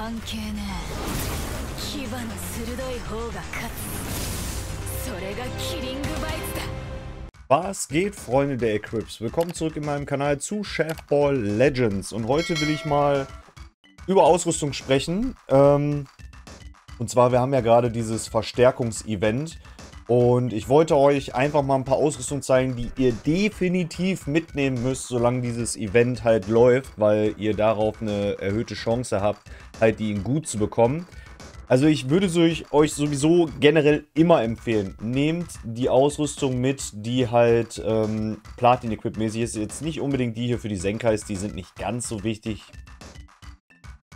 関係ねえ牙の鋭い方が勝つそれがキリングバイツだ Was geht, Freunde der Equips? Willkommen zurück in meinem Kanal zu Chefball Legends. Und heute will ich mal über Ausrüstung sprechen. Ähm, und zwar, wir haben ja gerade dieses Verstärkungsevent. Und ich wollte euch einfach mal ein paar Ausrüstung zeigen, die ihr definitiv mitnehmen müsst, solange dieses Event halt läuft, weil ihr darauf eine erhöhte Chance habt, halt die ihn gut zu bekommen. Also ich würde euch sowieso generell immer empfehlen, nehmt die Ausrüstung mit, die halt ähm, Platin-Equip-mäßig ist. Jetzt nicht unbedingt die hier für die Senkais, die sind nicht ganz so wichtig.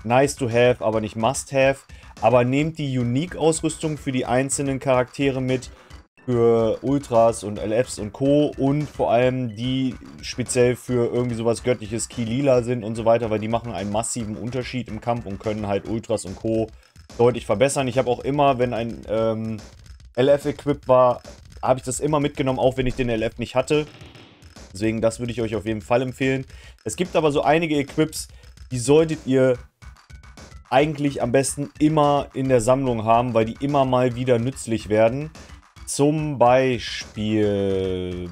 Nice to have, aber nicht must have. Aber nehmt die Unique-Ausrüstung für die einzelnen Charaktere mit für Ultras und LFs und Co. Und vor allem die speziell für irgendwie sowas göttliches Kilila sind und so weiter, weil die machen einen massiven Unterschied im Kampf und können halt Ultras und Co. deutlich verbessern. Ich habe auch immer, wenn ein ähm, LF equipped war, habe ich das immer mitgenommen, auch wenn ich den LF nicht hatte. Deswegen, das würde ich euch auf jeden Fall empfehlen. Es gibt aber so einige Equips, die solltet ihr eigentlich am besten immer in der Sammlung haben, weil die immer mal wieder nützlich werden. Zum Beispiel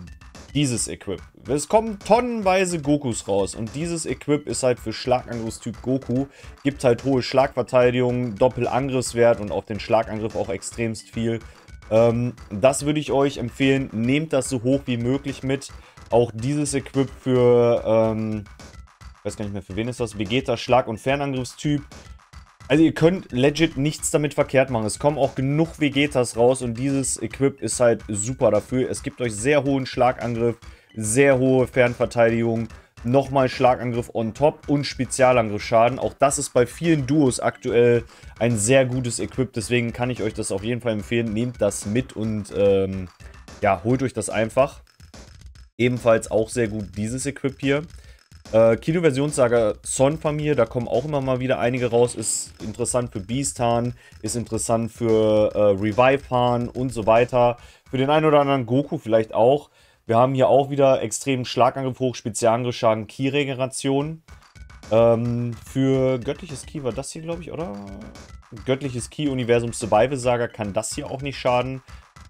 dieses Equip. Es kommen tonnenweise Gokus raus und dieses Equip ist halt für Schlagangriffstyp Goku, gibt halt hohe Schlagverteidigung, Doppelangriffswert und auf den Schlagangriff auch extremst viel. Ähm, das würde ich euch empfehlen, nehmt das so hoch wie möglich mit. Auch dieses Equip für, ähm, weiß gar nicht mehr für wen ist das, Vegeta Schlag- und Fernangriffstyp also ihr könnt legit nichts damit verkehrt machen. Es kommen auch genug Vegetas raus und dieses Equip ist halt super dafür. Es gibt euch sehr hohen Schlagangriff, sehr hohe Fernverteidigung, nochmal Schlagangriff on top und Spezialangriffschaden. Auch das ist bei vielen Duos aktuell ein sehr gutes Equip, deswegen kann ich euch das auf jeden Fall empfehlen. Nehmt das mit und ähm, ja, holt euch das einfach. Ebenfalls auch sehr gut dieses Equip hier. Äh, Kino-Versionssaga Son-Familie, da kommen auch immer mal wieder einige raus. Ist interessant für Beast Beasthan, ist interessant für äh, Revive-Han und so weiter. Für den einen oder anderen Goku vielleicht auch. Wir haben hier auch wieder extremen Schlagangriff hoch, Spezialangriff, Schaden, Ki-Regeneration. Ähm, für göttliches Ki war das hier, glaube ich, oder? Göttliches Ki-Universum Survival-Saga kann das hier auch nicht schaden.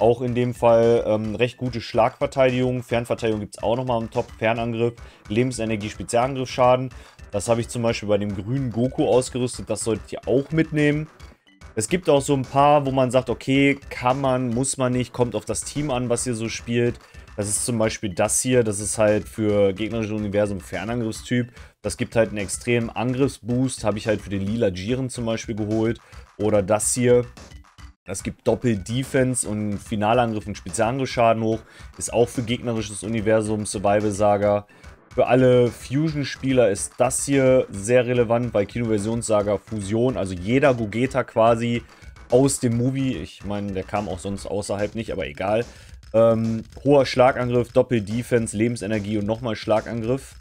Auch in dem Fall ähm, recht gute Schlagverteidigung. Fernverteidigung gibt es auch nochmal im Top. Fernangriff, Lebensenergie, Spezialangriffsschaden. Das habe ich zum Beispiel bei dem grünen Goku ausgerüstet. Das solltet ihr auch mitnehmen. Es gibt auch so ein paar, wo man sagt, okay, kann man, muss man nicht, kommt auf das Team an, was ihr so spielt. Das ist zum Beispiel das hier, das ist halt für gegnerische Universum Fernangriffstyp. Das gibt halt einen extremen Angriffsboost, habe ich halt für den lila Jiren zum Beispiel geholt. Oder das hier, das gibt Doppel-Defense und Finalangriff und Spezialangriffschaden hoch. Ist auch für gegnerisches Universum, Survival Saga. Für alle Fusion-Spieler ist das hier sehr relevant bei Kinoversionssaga Fusion. Also jeder Gogeta quasi aus dem Movie. Ich meine, der kam auch sonst außerhalb nicht, aber egal. Ähm, hoher Schlagangriff, Doppel-Defense, Lebensenergie und nochmal Schlagangriff.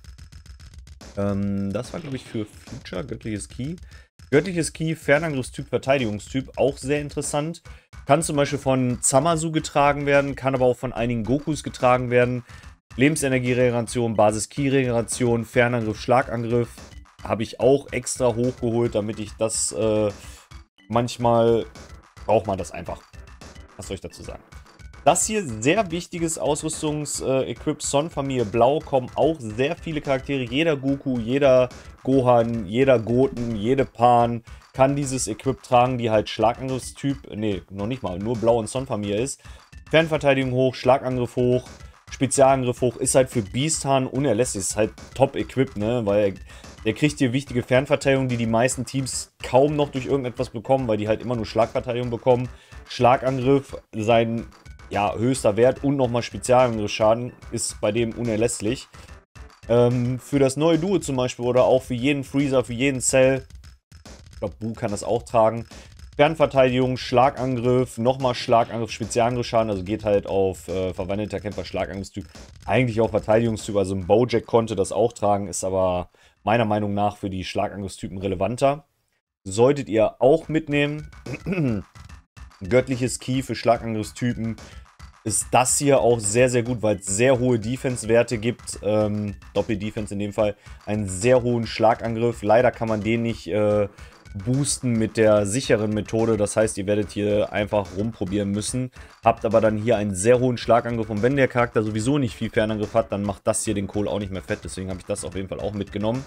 Ähm, das war, glaube ich, für Future, göttliches Key. Göttliches Key, Fernangriffstyp, Verteidigungstyp, auch sehr interessant. Kann zum Beispiel von Zamasu getragen werden, kann aber auch von einigen Gokus getragen werden. Lebensenergie-Regeneration, Basis-Key-Regeneration, Fernangriff, Schlagangriff habe ich auch extra hochgeholt, damit ich das äh, manchmal braucht man das einfach. Was soll ich dazu sagen? Das hier, sehr wichtiges Ausrüstungs-Equip, Son-Familie Blau, kommen auch sehr viele Charaktere. Jeder Goku, jeder Gohan, jeder Goten, jede Pan kann dieses Equip tragen, die halt Schlagangriffstyp, nee, noch nicht mal, nur Blau und Son-Familie ist. Fernverteidigung hoch, Schlagangriff hoch, Spezialangriff hoch, ist halt für Beasthan unerlässlich, ist halt Top-Equip, ne, weil der kriegt hier wichtige Fernverteidigung, die die meisten Teams kaum noch durch irgendetwas bekommen, weil die halt immer nur Schlagverteidigung bekommen. Schlagangriff, sein ja, höchster Wert und nochmal Spezialangriffsschaden ist bei dem unerlässlich. Ähm, für das neue Duo zum Beispiel oder auch für jeden Freezer, für jeden Cell, ich glaube, Bu kann das auch tragen, Fernverteidigung, Schlagangriff, nochmal Schlagangriff, Spezialangriffsschaden, also geht halt auf äh, verwandelter Kämpfer, Schlagangriffstyp, eigentlich auch Verteidigungstyp, also ein Bojack konnte das auch tragen, ist aber meiner Meinung nach für die Schlagangriffstypen relevanter. Solltet ihr auch mitnehmen, göttliches Key für Schlagangriffstypen, ist das hier auch sehr, sehr gut, weil es sehr hohe Defense-Werte gibt. Ähm, Doppel-Defense in dem Fall. Einen sehr hohen Schlagangriff. Leider kann man den nicht äh, boosten mit der sicheren Methode. Das heißt, ihr werdet hier einfach rumprobieren müssen. Habt aber dann hier einen sehr hohen Schlagangriff. Und wenn der Charakter sowieso nicht viel Fernangriff hat, dann macht das hier den Kohl auch nicht mehr fett. Deswegen habe ich das auf jeden Fall auch mitgenommen.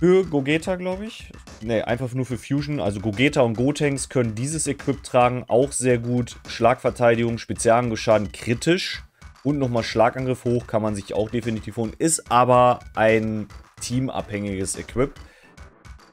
Für Gogeta, glaube ich. Ne, einfach nur für Fusion. Also Gogeta und Gotenks können dieses Equip tragen. Auch sehr gut. Schlagverteidigung, Spezialangriffsschaden kritisch. Und nochmal Schlagangriff hoch kann man sich auch definitiv holen. Ist aber ein teamabhängiges Equip.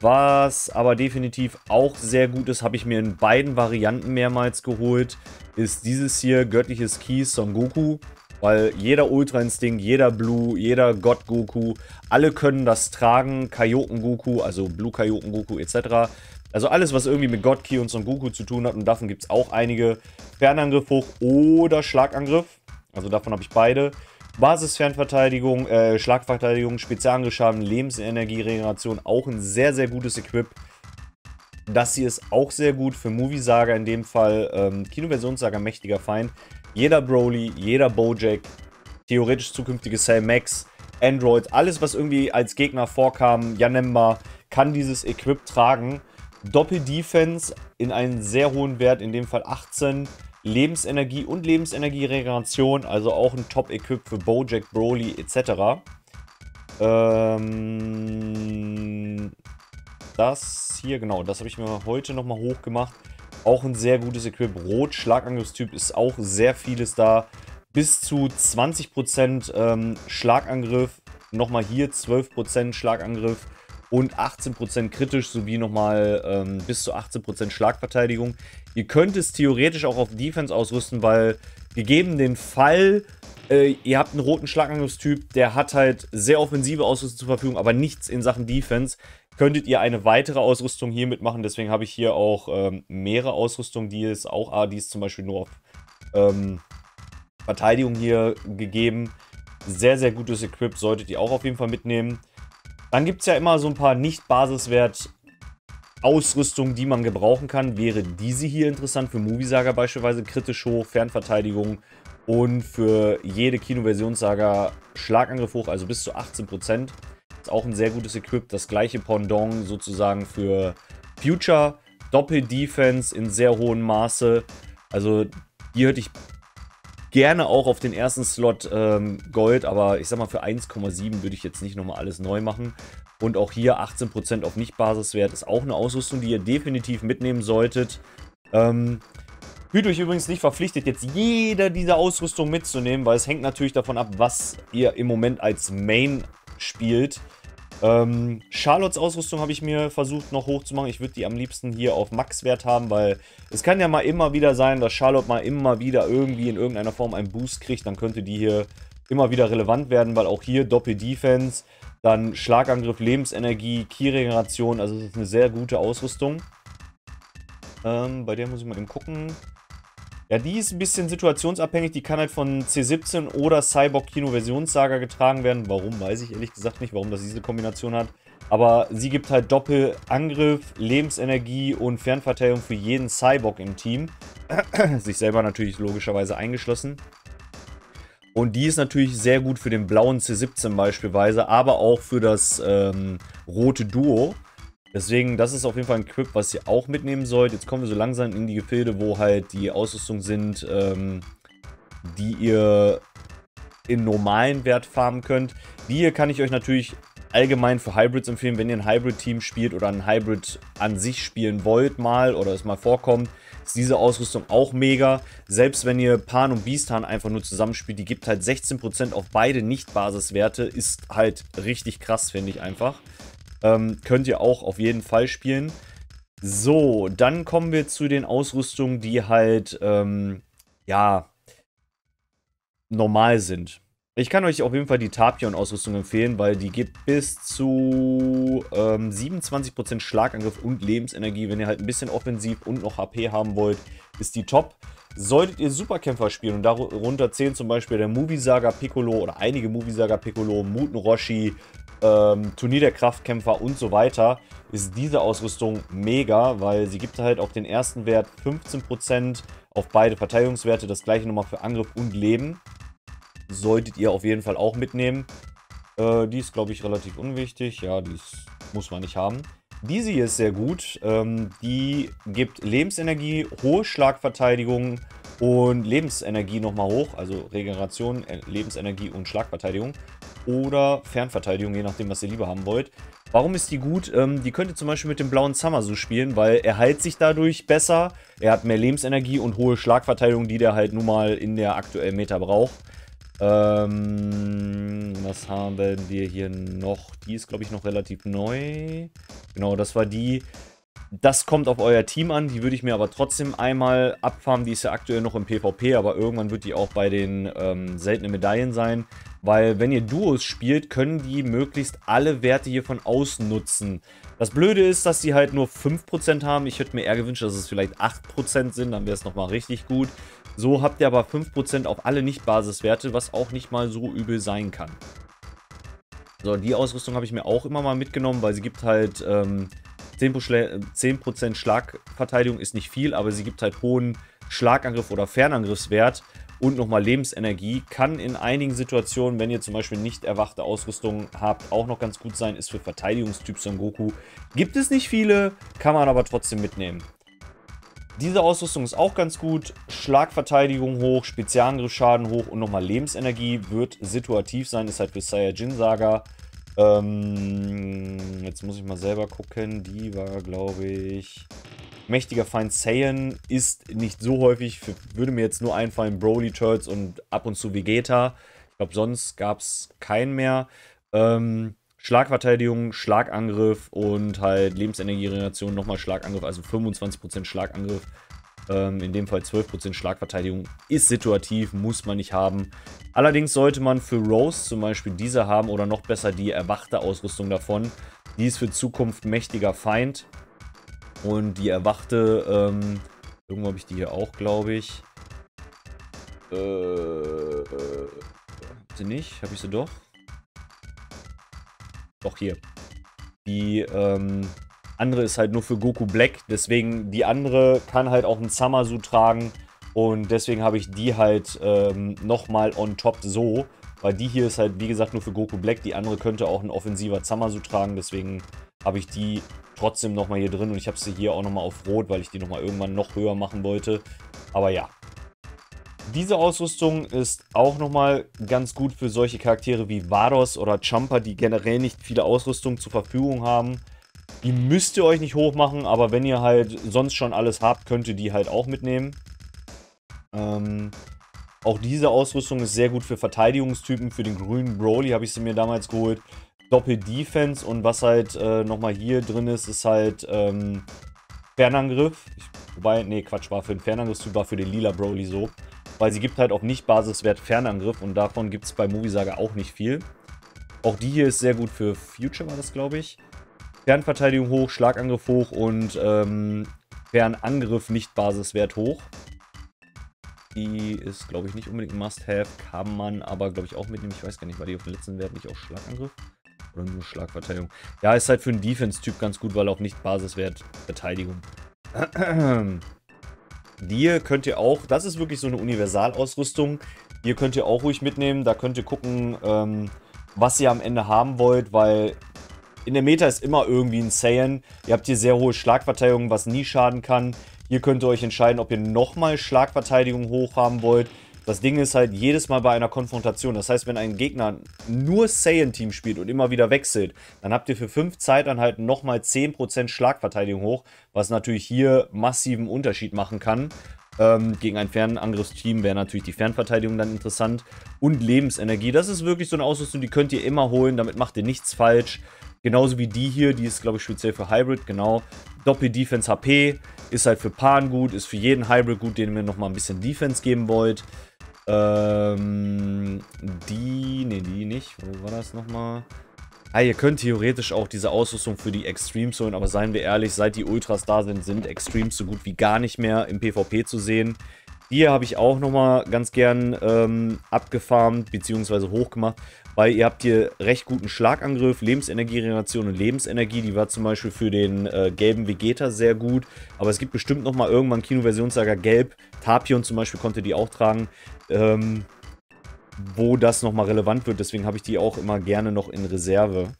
Was aber definitiv auch sehr gut ist, habe ich mir in beiden Varianten mehrmals geholt, ist dieses hier, göttliches Key Son Goku. Weil jeder Ultra Instinct, jeder Blue, jeder God Goku, alle können das tragen. Kaioken Goku, also Blue Kaioken Goku etc. Also alles, was irgendwie mit God Ki und Son Goku zu tun hat. Und davon gibt es auch einige. Fernangriff hoch oder Schlagangriff. Also davon habe ich beide. Basisfernverteidigung, äh, Schlagverteidigung, Spezialangriffschaden, Lebensenergie, Regeneration. Auch ein sehr, sehr gutes Equip. Das hier ist auch sehr gut für Movie Saga in dem Fall. Ähm, Kinoversionssaga Mächtiger Feind jeder Broly, jeder Bojack, theoretisch zukünftige Cell Max, Android, alles, was irgendwie als Gegner vorkam, Janemba, kann dieses Equip tragen. Doppel-Defense in einen sehr hohen Wert, in dem Fall 18. Lebensenergie und Lebensenergieregeneration, also auch ein Top-Equip für Bojack, Broly etc. Ähm, das hier, genau, das habe ich mir heute nochmal hochgemacht. Auch ein sehr gutes Equip. Rot, Schlagangriffstyp ist auch sehr vieles da. Bis zu 20% ähm, Schlagangriff. Nochmal hier 12% Schlagangriff und 18% kritisch sowie nochmal ähm, bis zu 18% Schlagverteidigung. Ihr könnt es theoretisch auch auf Defense ausrüsten, weil gegeben den Fall äh, ihr habt einen roten Schlagangriffstyp, der hat halt sehr offensive Ausrüstung zur Verfügung, aber nichts in Sachen Defense. Könntet ihr eine weitere Ausrüstung hier mitmachen, deswegen habe ich hier auch ähm, mehrere Ausrüstungen, die es auch, ah, die ist zum Beispiel nur auf ähm, Verteidigung hier gegeben. Sehr, sehr gutes Equip, solltet ihr auch auf jeden Fall mitnehmen. Dann gibt es ja immer so ein paar nicht basiswert ausrüstungen die man gebrauchen kann, wäre diese hier interessant für Moviesager beispielsweise, kritisch hoch, Fernverteidigung, und für jede Kinoversionssaga Schlagangriff hoch, also bis zu 18%. Ist auch ein sehr gutes Equip. Das gleiche Pendant sozusagen für Future. Doppel-Defense in sehr hohem Maße. Also hier hätte ich gerne auch auf den ersten Slot ähm, Gold, aber ich sag mal für 1,7 würde ich jetzt nicht nochmal alles neu machen. Und auch hier 18% auf Nicht-Basiswert ist auch eine Ausrüstung, die ihr definitiv mitnehmen solltet. Ähm, Fühlt euch übrigens nicht verpflichtet, jetzt jeder dieser Ausrüstung mitzunehmen, weil es hängt natürlich davon ab, was ihr im Moment als Main spielt. Ähm, Charlottes Ausrüstung habe ich mir versucht noch hochzumachen. Ich würde die am liebsten hier auf Max-Wert haben, weil es kann ja mal immer wieder sein, dass Charlotte mal immer wieder irgendwie in irgendeiner Form einen Boost kriegt. Dann könnte die hier immer wieder relevant werden, weil auch hier Doppel-Defense, dann Schlagangriff, Lebensenergie, Key-Regeneration. Also es ist eine sehr gute Ausrüstung. Ähm, bei der muss ich mal eben gucken. Ja, die ist ein bisschen situationsabhängig. Die kann halt von C17 oder Cyborg Kino Versionssaga getragen werden. Warum, weiß ich ehrlich gesagt nicht, warum das diese Kombination hat. Aber sie gibt halt Doppelangriff, Lebensenergie und Fernverteilung für jeden Cyborg im Team. Sich selber natürlich logischerweise eingeschlossen. Und die ist natürlich sehr gut für den blauen C17 beispielsweise, aber auch für das ähm, rote Duo. Deswegen, das ist auf jeden Fall ein Equip, was ihr auch mitnehmen sollt. Jetzt kommen wir so langsam in die Gefilde, wo halt die Ausrüstung sind, ähm, die ihr in normalen Wert farmen könnt. Die hier kann ich euch natürlich allgemein für Hybrids empfehlen, wenn ihr ein Hybrid-Team spielt oder ein Hybrid an sich spielen wollt mal oder es mal vorkommt, ist diese Ausrüstung auch mega. Selbst wenn ihr Pan und Biestan einfach nur zusammenspielt, die gibt halt 16% auf beide Nicht-Basiswerte, ist halt richtig krass, finde ich einfach. Ähm, könnt ihr auch auf jeden Fall spielen. So, dann kommen wir zu den Ausrüstungen, die halt, ähm, ja, normal sind. Ich kann euch auf jeden Fall die Tapion-Ausrüstung empfehlen, weil die gibt bis zu ähm, 27% Schlagangriff und Lebensenergie. Wenn ihr halt ein bisschen offensiv und noch HP haben wollt, ist die top. Solltet ihr Superkämpfer spielen und darunter zählen zum Beispiel der Movie Saga Piccolo oder einige Movie Saga Piccolo, Muten Roshi, ähm, Turnier der Kraftkämpfer und so weiter, ist diese Ausrüstung mega, weil sie gibt halt auf den ersten Wert 15% auf beide Verteidigungswerte, das gleiche nochmal für Angriff und Leben. Solltet ihr auf jeden Fall auch mitnehmen. Äh, die ist, glaube ich, relativ unwichtig. Ja, die ist, muss man nicht haben. Diese hier ist sehr gut. Ähm, die gibt Lebensenergie, hohe Schlagverteidigung und Lebensenergie nochmal hoch. Also Regeneration, äh, Lebensenergie und Schlagverteidigung. Oder Fernverteidigung, je nachdem, was ihr lieber haben wollt. Warum ist die gut? Ähm, die könnte zum Beispiel mit dem blauen Summer so spielen, weil er heilt sich dadurch besser. Er hat mehr Lebensenergie und hohe Schlagverteidigung, die der halt nun mal in der aktuellen Meta braucht. Ähm, was haben wir hier noch? Die ist, glaube ich, noch relativ neu. Genau, das war die. Das kommt auf euer Team an. Die würde ich mir aber trotzdem einmal abfarmen. Die ist ja aktuell noch im PvP, aber irgendwann wird die auch bei den ähm, seltenen Medaillen sein. Weil wenn ihr Duos spielt, können die möglichst alle Werte hier von außen nutzen. Das Blöde ist, dass die halt nur 5% haben. Ich hätte mir eher gewünscht, dass es vielleicht 8% sind. Dann wäre es nochmal richtig gut. So habt ihr aber 5% auf alle Nicht-Basiswerte, was auch nicht mal so übel sein kann. So, die Ausrüstung habe ich mir auch immer mal mitgenommen, weil sie gibt halt ähm, 10%, 10 Schlagverteidigung ist nicht viel, aber sie gibt halt hohen Schlagangriff oder Fernangriffswert und nochmal Lebensenergie. Kann in einigen Situationen, wenn ihr zum Beispiel nicht erwachte Ausrüstung habt, auch noch ganz gut sein. Ist für Verteidigungstyp Son Goku. Gibt es nicht viele, kann man aber trotzdem mitnehmen. Diese Ausrüstung ist auch ganz gut. Schlagverteidigung hoch, Spezialangriffschaden hoch und nochmal Lebensenergie wird situativ sein. Ist halt für Saiyajin Saga. Ähm, jetzt muss ich mal selber gucken. Die war, glaube ich... Mächtiger Feind Saiyan ist nicht so häufig. Für, würde mir jetzt nur einfallen Broly, Turtles und ab und zu Vegeta. Ich glaube, sonst gab es keinen mehr. Ähm, Schlagverteidigung, Schlagangriff und halt Lebensenergieregeneration, nochmal Schlagangriff, also 25% Schlagangriff. Ähm, in dem Fall 12% Schlagverteidigung ist situativ, muss man nicht haben. Allerdings sollte man für Rose zum Beispiel diese haben oder noch besser die erwachte Ausrüstung davon. Die ist für Zukunft mächtiger Feind. Und die erwachte, ähm, irgendwo habe ich die hier auch, glaube ich. Äh, äh, äh sie nicht? Habe ich sie doch? Doch hier. Die ähm, andere ist halt nur für Goku Black. Deswegen, die andere kann halt auch einen Samasu tragen. Und deswegen habe ich die halt ähm, nochmal on top so. Weil die hier ist halt, wie gesagt, nur für Goku Black. Die andere könnte auch ein offensiver Zamasu tragen. Deswegen habe ich die trotzdem nochmal hier drin. Und ich habe sie hier auch nochmal auf Rot, weil ich die nochmal irgendwann noch höher machen wollte. Aber ja, diese Ausrüstung ist auch nochmal ganz gut für solche Charaktere wie Vados oder Champa, die generell nicht viele Ausrüstung zur Verfügung haben. Die müsst ihr euch nicht hochmachen, aber wenn ihr halt sonst schon alles habt, könnt ihr die halt auch mitnehmen. Ähm, auch diese Ausrüstung ist sehr gut für Verteidigungstypen. Für den grünen Broly habe ich sie mir damals geholt. Doppel-Defense und was halt äh, nochmal hier drin ist, ist halt ähm, Fernangriff. Ich, wobei, nee, Quatsch, war für den Fernangriffstyp, war für den lila Broly so weil sie gibt halt auch nicht Basiswert Fernangriff und davon gibt es bei Movisaga auch nicht viel. Auch die hier ist sehr gut für Future, war das, glaube ich. Fernverteidigung hoch, Schlagangriff hoch und ähm, Fernangriff nicht Basiswert hoch. Die ist, glaube ich, nicht unbedingt ein Must-Have. Kann man aber, glaube ich, auch mitnehmen. Ich weiß gar nicht, war die auf dem letzten Wert nicht auch Schlagangriff? Oder nur Schlagverteidigung? Ja, ist halt für einen Defense-Typ ganz gut, weil auch nicht Basiswert Verteidigung. Ähm, Dir könnt ihr auch, das ist wirklich so eine Universalausrüstung, hier könnt ihr auch ruhig mitnehmen, da könnt ihr gucken, ähm, was ihr am Ende haben wollt, weil in der Meta ist immer irgendwie ein Saiyan. Ihr habt hier sehr hohe Schlagverteidigung, was nie schaden kann. Hier könnt ihr euch entscheiden, ob ihr nochmal Schlagverteidigung hoch haben wollt. Das Ding ist halt jedes Mal bei einer Konfrontation. Das heißt, wenn ein Gegner nur Saiyan-Team spielt und immer wieder wechselt, dann habt ihr für fünf Zeitanhalten nochmal 10% Schlagverteidigung hoch, was natürlich hier massiven Unterschied machen kann. Ähm, gegen ein Fernangriffsteam wäre natürlich die Fernverteidigung dann interessant. Und Lebensenergie, das ist wirklich so eine Ausrüstung, die könnt ihr immer holen. Damit macht ihr nichts falsch. Genauso wie die hier, die ist, glaube ich, speziell für Hybrid, genau. Doppel-Defense-HP ist halt für Pan gut, ist für jeden Hybrid gut, den ihr nochmal ein bisschen Defense geben wollt. Ähm, die, nee, die nicht. Wo war das nochmal? Ah, ihr könnt theoretisch auch diese Ausrüstung für die Extremes holen, aber seien wir ehrlich, seit die Ultras da sind, sind Extremes so gut wie gar nicht mehr im PvP zu sehen. Die habe ich auch nochmal ganz gern ähm, abgefarmt bzw. hochgemacht, weil ihr habt hier recht guten Schlagangriff, Lebensenergieregeneration und Lebensenergie. Die war zum Beispiel für den äh, gelben Vegeta sehr gut. Aber es gibt bestimmt nochmal irgendwann Kinoversionslager Gelb. Tapion zum Beispiel konnte die auch tragen. Ähm, wo das nochmal relevant wird. Deswegen habe ich die auch immer gerne noch in Reserve.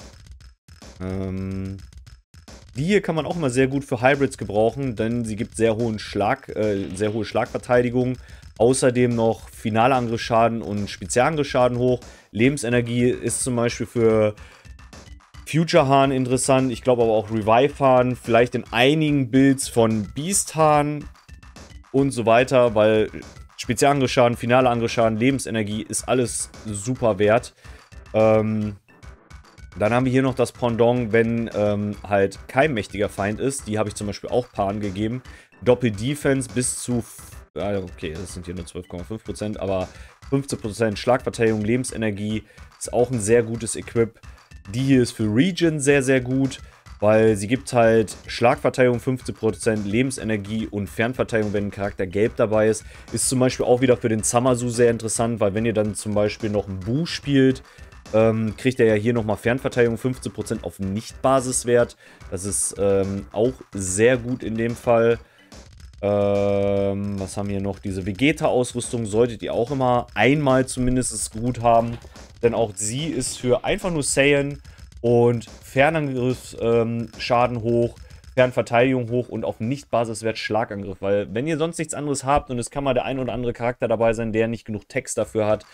Ähm, die hier kann man auch immer sehr gut für Hybrids gebrauchen, denn sie gibt sehr hohen Schlag, äh, sehr hohe Schlagverteidigung, Außerdem noch finale Angriffsschaden und Spezialangriffsschaden hoch. Lebensenergie ist zum Beispiel für Future Hahn interessant. Ich glaube aber auch Revive Hahn. Vielleicht in einigen Builds von Beast Hahn und so weiter, weil Spezialangriffsschaden, finale Angriffsschaden, Lebensenergie ist alles super wert. Ähm, dann haben wir hier noch das Pendant, wenn ähm, halt kein mächtiger Feind ist. Die habe ich zum Beispiel auch Paaren gegeben. Doppel-Defense bis zu okay, das sind hier nur 12,5%, aber 15% Schlagverteidigung, Lebensenergie ist auch ein sehr gutes Equip. Die hier ist für Region sehr, sehr gut, weil sie gibt halt Schlagverteidigung 15%, Lebensenergie und Fernverteidigung, wenn ein Charakter gelb dabei ist. Ist zum Beispiel auch wieder für den Samasu sehr interessant, weil wenn ihr dann zum Beispiel noch ein Bu spielt, ähm, kriegt er ja hier nochmal Fernverteidigung 15% auf Nicht-Basiswert. Das ist ähm, auch sehr gut in dem Fall. Ähm, was haben wir noch? Diese Vegeta-Ausrüstung solltet ihr auch immer einmal zumindest gut haben. Denn auch sie ist für einfach nur Saiyan und Fernangriffsschaden ähm, hoch, Fernverteidigung hoch und auf Nicht-Basiswert Schlagangriff. Weil wenn ihr sonst nichts anderes habt und es kann mal der ein oder andere Charakter dabei sein, der nicht genug Text dafür hat,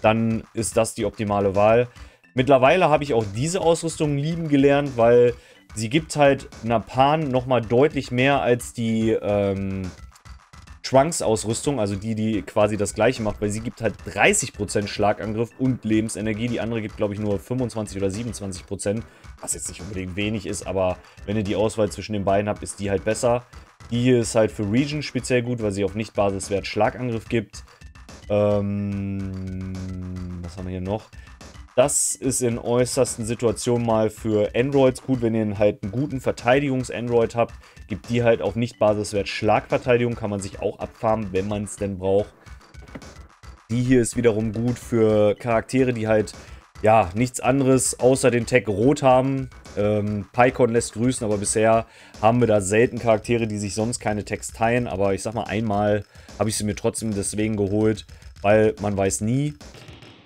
dann ist das die optimale Wahl. Mittlerweile habe ich auch diese Ausrüstung lieben gelernt, weil sie gibt halt Napan nochmal deutlich mehr als die ähm, Trunks-Ausrüstung, also die, die quasi das gleiche macht, weil sie gibt halt 30% Schlagangriff und Lebensenergie. Die andere gibt, glaube ich, nur 25 oder 27%, was jetzt nicht unbedingt wenig ist, aber wenn ihr die Auswahl zwischen den beiden habt, ist die halt besser. Die hier ist halt für Region speziell gut, weil sie auf Nicht-Basiswert Schlagangriff gibt. Ähm, was haben wir hier noch? Das ist in äußersten Situationen mal für Androids gut, wenn ihr halt einen guten Verteidigungs-Android habt, gibt die halt auch nicht Basiswert Schlagverteidigung, kann man sich auch abfarmen, wenn man es denn braucht. Die hier ist wiederum gut für Charaktere, die halt ja nichts anderes außer den Tag Rot haben. Ähm, PyCon lässt grüßen, aber bisher haben wir da selten Charaktere, die sich sonst keine Tags teilen. Aber ich sag mal, einmal habe ich sie mir trotzdem deswegen geholt, weil man weiß nie.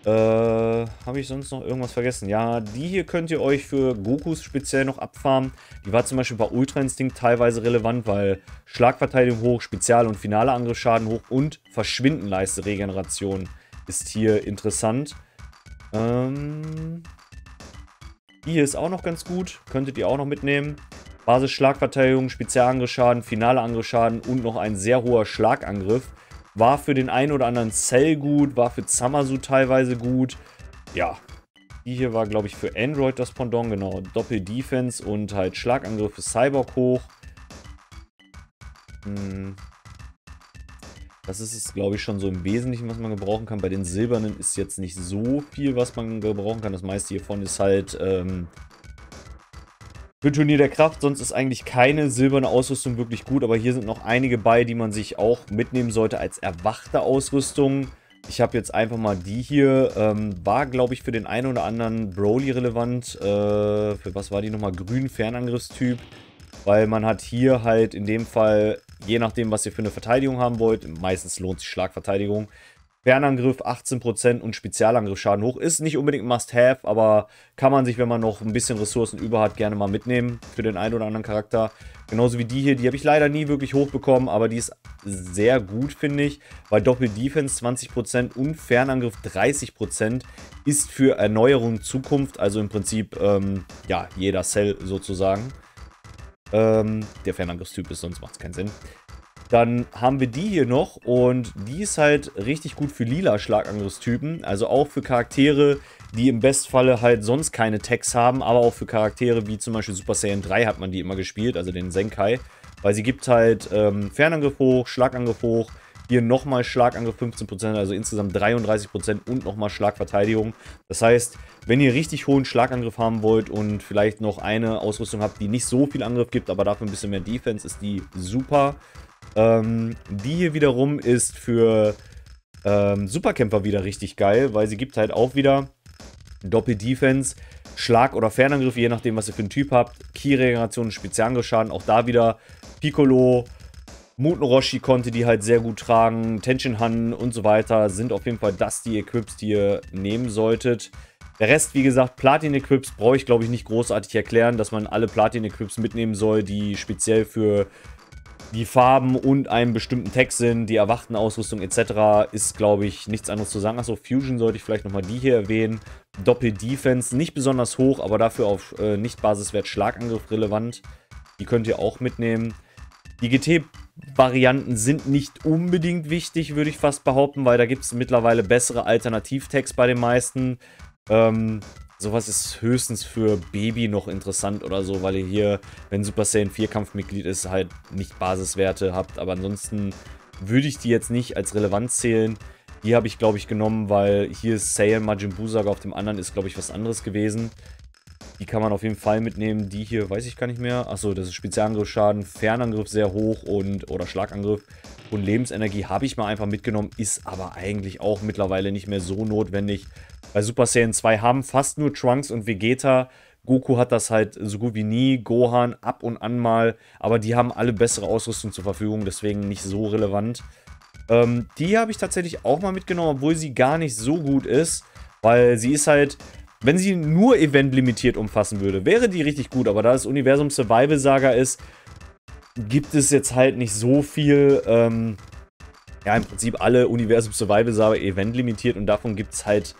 Äh, habe ich sonst noch irgendwas vergessen? Ja, die hier könnt ihr euch für Gokus speziell noch abfarmen. Die war zum Beispiel bei Ultra Instinct teilweise relevant, weil Schlagverteidigung hoch, Spezial- und finale Angriffsschaden hoch und Verschwindenleiste Regeneration ist hier interessant. Ähm, die hier ist auch noch ganz gut, könntet ihr auch noch mitnehmen. Basis Schlagverteidigung, Spezialangriffsschaden, finale Angriffsschaden und noch ein sehr hoher Schlagangriff. War für den einen oder anderen Cell gut, war für Zamasu teilweise gut. Ja, die hier war, glaube ich, für Android das Pendant, genau. Doppel-Defense und halt Schlagangriff für Cyborg hoch. Hm. Das ist es, glaube ich, schon so im Wesentlichen, was man gebrauchen kann. Bei den Silbernen ist jetzt nicht so viel, was man gebrauchen kann. Das meiste hiervon ist halt ähm, für Turnier der Kraft, sonst ist eigentlich keine silberne Ausrüstung wirklich gut, aber hier sind noch einige bei, die man sich auch mitnehmen sollte als erwachte Ausrüstung. Ich habe jetzt einfach mal die hier, ähm, war glaube ich für den einen oder anderen Broly relevant, äh, für was war die nochmal, grün Fernangriffstyp, weil man hat hier halt in dem Fall, je nachdem was ihr für eine Verteidigung haben wollt, meistens lohnt sich Schlagverteidigung, Fernangriff 18% und Spezialangriffschaden hoch. Ist nicht unbedingt Must-Have, aber kann man sich, wenn man noch ein bisschen Ressourcen über hat, gerne mal mitnehmen für den einen oder anderen Charakter. Genauso wie die hier, die habe ich leider nie wirklich hochbekommen, aber die ist sehr gut, finde ich, weil Doppel-Defense 20% und Fernangriff 30% ist für Erneuerung Zukunft, also im Prinzip, ähm, ja, jeder Cell sozusagen. Ähm, der Fernangriffstyp ist, sonst macht es keinen Sinn. Dann haben wir die hier noch und die ist halt richtig gut für lila Schlagangriffstypen. Also auch für Charaktere, die im Bestfalle halt sonst keine Tags haben, aber auch für Charaktere wie zum Beispiel Super Saiyan 3 hat man die immer gespielt, also den Senkai. Weil sie gibt halt ähm, Fernangriff hoch, Schlagangriff hoch, hier nochmal Schlagangriff 15%, also insgesamt 33% und nochmal Schlagverteidigung. Das heißt, wenn ihr richtig hohen Schlagangriff haben wollt und vielleicht noch eine Ausrüstung habt, die nicht so viel Angriff gibt, aber dafür ein bisschen mehr Defense, ist die super. Ähm, die hier wiederum ist für ähm, Superkämpfer wieder richtig geil, weil sie gibt halt auch wieder Doppel-Defense, Schlag- oder Fernangriff, je nachdem, was ihr für einen Typ habt. Key-Regeneration, Spezialangriffsschaden, auch da wieder Piccolo, Muten Roshi konnte die halt sehr gut tragen, Tension Han und so weiter sind auf jeden Fall das die Equips, die ihr nehmen solltet. Der Rest, wie gesagt, Platin-Equips brauche ich, glaube ich, nicht großartig erklären, dass man alle Platin-Equips mitnehmen soll, die speziell für die Farben und einen bestimmten Text sind, die erwachten Ausrüstung etc. ist, glaube ich, nichts anderes zu sagen. Achso, Fusion sollte ich vielleicht nochmal die hier erwähnen. Doppel-Defense, nicht besonders hoch, aber dafür auf äh, Nicht-Basiswert Schlagangriff relevant. Die könnt ihr auch mitnehmen. Die GT-Varianten sind nicht unbedingt wichtig, würde ich fast behaupten, weil da gibt es mittlerweile bessere Alternativ-Tags bei den meisten. Ähm, Sowas ist höchstens für Baby noch interessant oder so, weil ihr hier, wenn Super Saiyan 4 Kampfmitglied ist, halt nicht Basiswerte habt. Aber ansonsten würde ich die jetzt nicht als relevant zählen. Die habe ich, glaube ich, genommen, weil hier ist Saiyan Majin Buu Saga, auf dem anderen ist, glaube ich, was anderes gewesen. Die kann man auf jeden Fall mitnehmen. Die hier weiß ich gar nicht mehr. Achso, das ist Spezialangriffsschaden, Fernangriff sehr hoch und oder Schlagangriff. Und Lebensenergie habe ich mal einfach mitgenommen, ist aber eigentlich auch mittlerweile nicht mehr so notwendig. Bei Super Saiyan 2 haben fast nur Trunks und Vegeta. Goku hat das halt so gut wie nie, Gohan ab und an mal, aber die haben alle bessere Ausrüstung zur Verfügung, deswegen nicht so relevant. Ähm, die habe ich tatsächlich auch mal mitgenommen, obwohl sie gar nicht so gut ist, weil sie ist halt, wenn sie nur Event-limitiert umfassen würde, wäre die richtig gut, aber da das Universum Survival Saga ist, gibt es jetzt halt nicht so viel, ähm, ja, im Prinzip alle Universum Survival Saga Event-limitiert und davon gibt es halt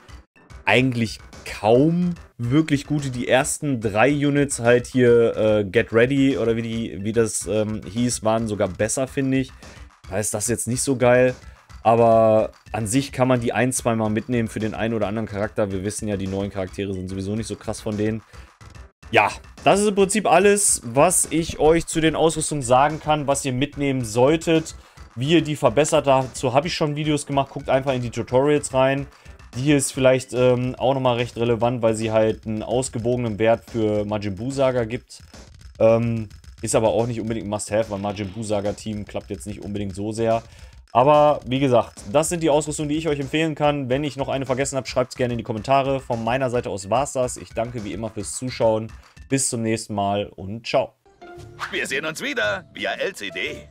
eigentlich kaum wirklich gute. Die ersten drei Units halt hier, äh, Get Ready oder wie, die, wie das ähm, hieß, waren sogar besser, finde ich. Da ist das jetzt nicht so geil. Aber an sich kann man die ein, zweimal mitnehmen für den einen oder anderen Charakter. Wir wissen ja, die neuen Charaktere sind sowieso nicht so krass von denen. Ja, das ist im Prinzip alles, was ich euch zu den Ausrüstungen sagen kann, was ihr mitnehmen solltet. Wie ihr die verbessert, dazu habe ich schon Videos gemacht. Guckt einfach in die Tutorials rein. Die ist vielleicht ähm, auch nochmal recht relevant, weil sie halt einen ausgewogenen Wert für Majin Buu Saga gibt. Ähm, ist aber auch nicht unbedingt Must-Have, weil Majin Buu Saga Team klappt jetzt nicht unbedingt so sehr. Aber wie gesagt, das sind die Ausrüstungen, die ich euch empfehlen kann. Wenn ich noch eine vergessen habe, schreibt es gerne in die Kommentare. Von meiner Seite aus war es das. Ich danke wie immer fürs Zuschauen. Bis zum nächsten Mal und ciao. Wir sehen uns wieder via LCD.